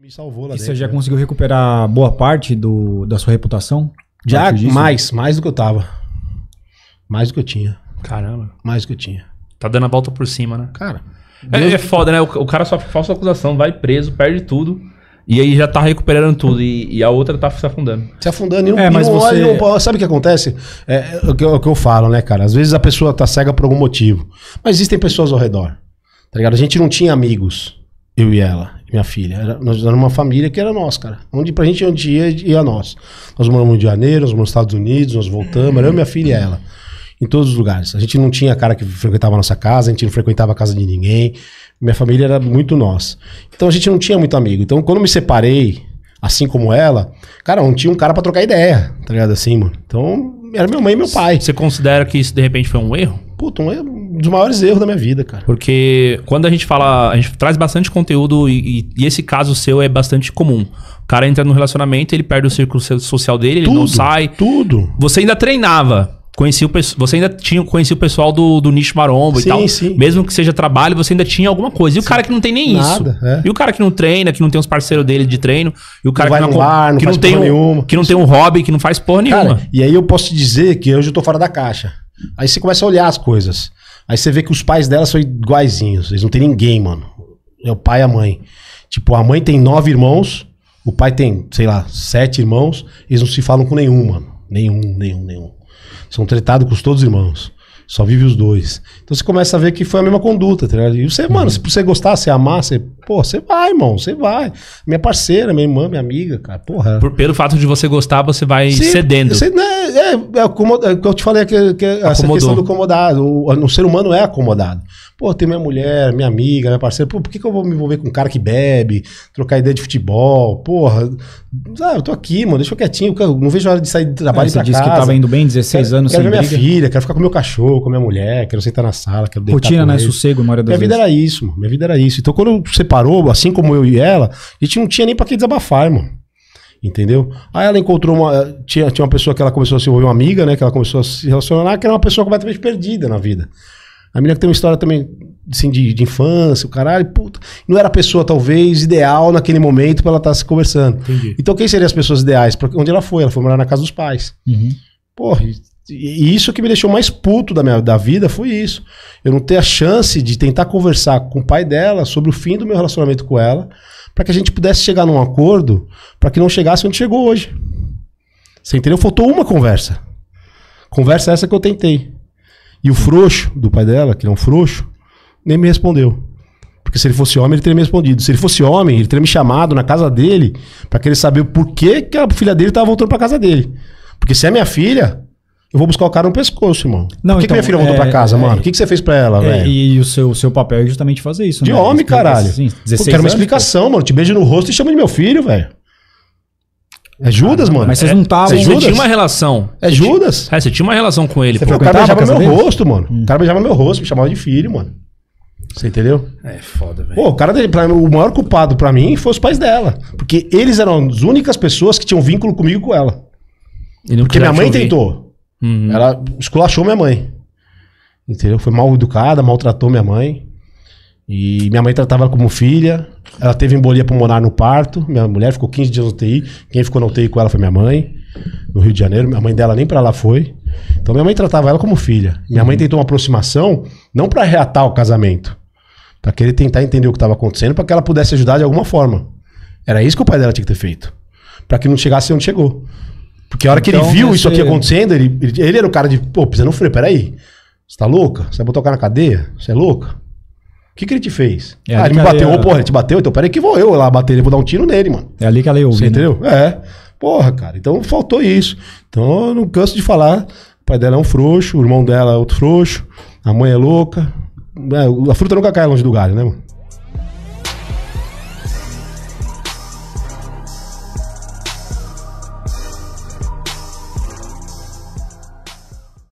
me salvou lá e dentro. você já né? conseguiu recuperar boa parte do, da sua reputação? Já, mais, mais do que eu tava. Mais do que eu tinha. Caramba. Mais do que eu tinha. Tá dando a volta por cima, né? Cara. É, é foda, né? O, o cara só falsa acusação, vai preso, perde tudo. E aí já tá recuperando tudo. E, e a outra tá se afundando. Se afundando. E um é, mas e não você... sabe o que acontece? É, é o, que, é o que eu falo, né, cara? Às vezes a pessoa tá cega por algum motivo. Mas existem pessoas ao redor. Tá ligado? A gente não tinha amigos, eu e ela minha filha. Era, nós éramos uma família que era nós, cara. Onde pra gente onde ia, ia nós. Nós moramos no Rio de Janeiro, nós moramos nos Estados Unidos, nós voltamos, era eu, minha filha e ela. Em todos os lugares. A gente não tinha cara que frequentava a nossa casa, a gente não frequentava a casa de ninguém. Minha família era muito nós. Então a gente não tinha muito amigo. Então quando eu me separei, assim como ela, cara, não tinha um cara para trocar ideia, tá ligado? Assim, mano. Então era minha mãe e meu pai. Você considera que isso de repente foi um erro? Puta, um erro dos maiores erros da minha vida, cara. Porque quando a gente fala, a gente traz bastante conteúdo e, e, e esse caso seu é bastante comum. O cara entra no relacionamento, ele perde o círculo social dele, tudo, ele não sai. Tudo. Você ainda treinava. Conhecia o, você ainda tinha, conhecia o pessoal do, do nicho maromba sim, e tal. Sim. Mesmo que seja trabalho, você ainda tinha alguma coisa. E o cara que não tem nem Nada, isso. É. E o cara que não treina, que não tem os parceiros dele de treino. E o cara não que, não, lar, não, que não tem um, nenhuma. Que não tem um hobby, que não faz porra cara, nenhuma. E aí eu posso te dizer que hoje eu tô fora da caixa. Aí você começa a olhar as coisas. Aí você vê que os pais dela são iguaizinhos. Eles não tem ninguém, mano. É o pai e a mãe. Tipo, a mãe tem nove irmãos, o pai tem, sei lá, sete irmãos. Eles não se falam com nenhum, mano. Nenhum, nenhum, nenhum. São tratados com todos os irmãos. Só vive os dois. Então você começa a ver que foi a mesma conduta, tá ligado? E você, uhum. mano, se você gostar, você amar, você. Pô, você vai, irmão, você vai. Minha parceira, minha irmã, minha amiga, cara, porra. Por, pelo fato de você gostar, você vai Sim, cedendo. Você, né, é, é, é o que eu te falei, que, que essa questão do acomodado. O, o, ser humano é acomodado. Pô, tem minha mulher, minha amiga, minha parceira. Pô, por que, que eu vou me envolver com um cara que bebe, trocar ideia de futebol? Porra, ah, eu tô aqui, mano, deixa eu quietinho. Eu não vejo a hora de sair do é, trabalho é, Você disse que tava indo bem, 16 quero, anos quero sem ver minha filha, quero ficar com meu cachorro, com minha mulher, quero sentar na sala, quero Rotina, né? Ele. Sossego, a maioria das Minha vezes. vida era isso, mano, minha vida era isso. Então quando separou, assim como eu e ela, a gente não tinha nem pra que desabafar, irmão. Entendeu? Aí ela encontrou uma. Eh, tinha, tinha uma pessoa que ela começou a se envolver, uma amiga, né? Que ela começou a se relacionar, que era uma pessoa completamente perdida na vida. A menina que tem uma história também, assim, de, de infância, o caralho, puta. Não era a pessoa, talvez, ideal naquele momento para ela estar tá se conversando. Entendi. Então, quem seriam as pessoas ideais? Pra onde ela foi? Ela foi morar na casa dos pais. Uhum. Porra, e, e isso que me deixou mais puto da minha da vida foi isso. Eu não ter a chance de tentar conversar com o pai dela sobre o fim do meu relacionamento com ela para que a gente pudesse chegar num acordo, para que não chegasse onde chegou hoje. Você entendeu? Faltou uma conversa. Conversa essa que eu tentei. E o frouxo do pai dela, que é um frouxo, nem me respondeu. Porque se ele fosse homem, ele teria me respondido. Se ele fosse homem, ele teria me chamado na casa dele para querer saber por que, que a filha dele estava voltando para casa dele. Porque se é minha filha, eu vou buscar o cara no pescoço, irmão. Não, Por que, então, que minha então, filha é, voltou pra é, casa, é, mano? É. O que, que você fez pra ela, é, velho? E, e, o seu, seu papel é justamente fazer isso, De né? homem, Explica, caralho. Assim, 16 Pô, quero uma explicação, mano. Te beijo no rosto e chama de meu filho, velho. É Judas, ah, mano. Mas vocês não estavam. É, você tinha uma relação. É Judas? É, você tinha uma relação com ele. Você falou, o cara beijava meu rosto, mano. Hum. O cara beijava meu rosto, me chamava de filho, mano. Você entendeu? É foda, velho. Pô, o cara, pra, o maior culpado para mim foi os pais dela. Porque eles eram as únicas pessoas que tinham vínculo comigo com ela. Porque minha mãe tentou. Uhum. Ela esculachou minha mãe. Entendeu? Foi mal educada, maltratou minha mãe. E minha mãe tratava ela como filha. Ela teve embolia pulmonar no parto. Minha mulher ficou 15 dias no UTI. Quem ficou no UTI com ela foi minha mãe, no Rio de Janeiro. A mãe dela nem para lá foi. Então minha mãe tratava ela como filha. Minha mãe uhum. tentou uma aproximação, não para reatar o casamento, para querer tentar entender o que estava acontecendo, para que ela pudesse ajudar de alguma forma. Era isso que o pai dela tinha que ter feito. Para que não chegasse onde chegou. Porque a hora então, que ele então, viu isso aqui é- acontecendo, ele, ele, ele, era o cara de, pô, pisa no freio, peraí. Você tá louca? Você vai botar o cara na cadeia? Você é louca? O que, que ele te fez? É ah, ele me bateu, ela... porra, ele te bateu, então peraí que vou eu lá bater, eu vou dar um tiro nele, mano. É ali que ela ouviu. Você né? entendeu? É. Porra, cara, então faltou isso. Então eu não canso de falar. O pai dela é um frouxo, o irmão dela é outro frouxo, a mãe é louca. É, a fruta nunca cai longe do galho, né, mano?